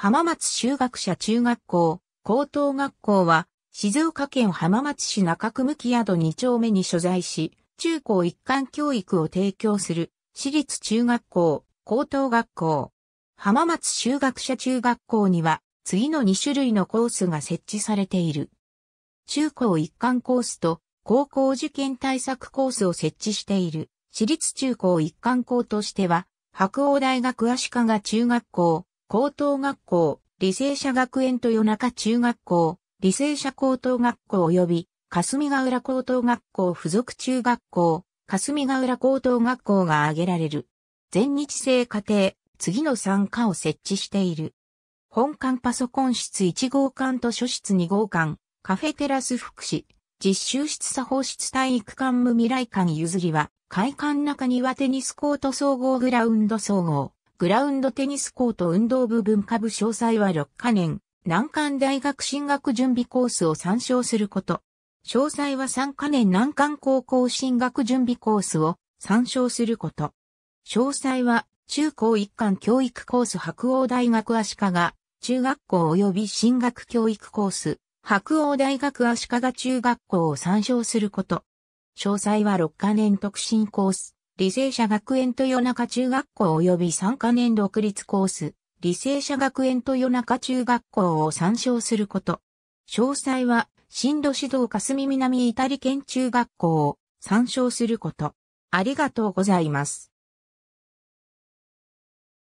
浜松修学者中学校、高等学校は、静岡県浜松市中区向き宿2丁目に所在し、中高一貫教育を提供する、私立中学校、高等学校。浜松修学者中学校には、次の2種類のコースが設置されている。中高一貫コースと、高校受験対策コースを設置している、私立中高一貫校としては、白鴎大学足利中学校、高等学校、理性者学園豊中中学校、理性者高等学校及び、霞ヶ浦高等学校附属中学校、霞ヶ浦高等学校が挙げられる。全日制課程、次の参加を設置している。本館パソコン室1号館図書室2号館、カフェテラス福祉、実習室作法室体育館無未来館譲りは、会館中庭テニスコート総合グラウンド総合。グラウンドテニスコート運動部文化部詳細は6カ年、南関大学進学準備コースを参照すること。詳細は3カ年南関高校進学準備コースを参照すること。詳細は中高一貫教育コース白鴎大学足利、中学校及び進学教育コース、白鴎大学足利中学校を参照すること。詳細は6カ年特進コース。履正社学園豊中中学校及び参加年独立コース、履正社学園豊中中学校を参照すること。詳細は、新都指導霞南イタリ県中学校を参照すること。ありがとうございます。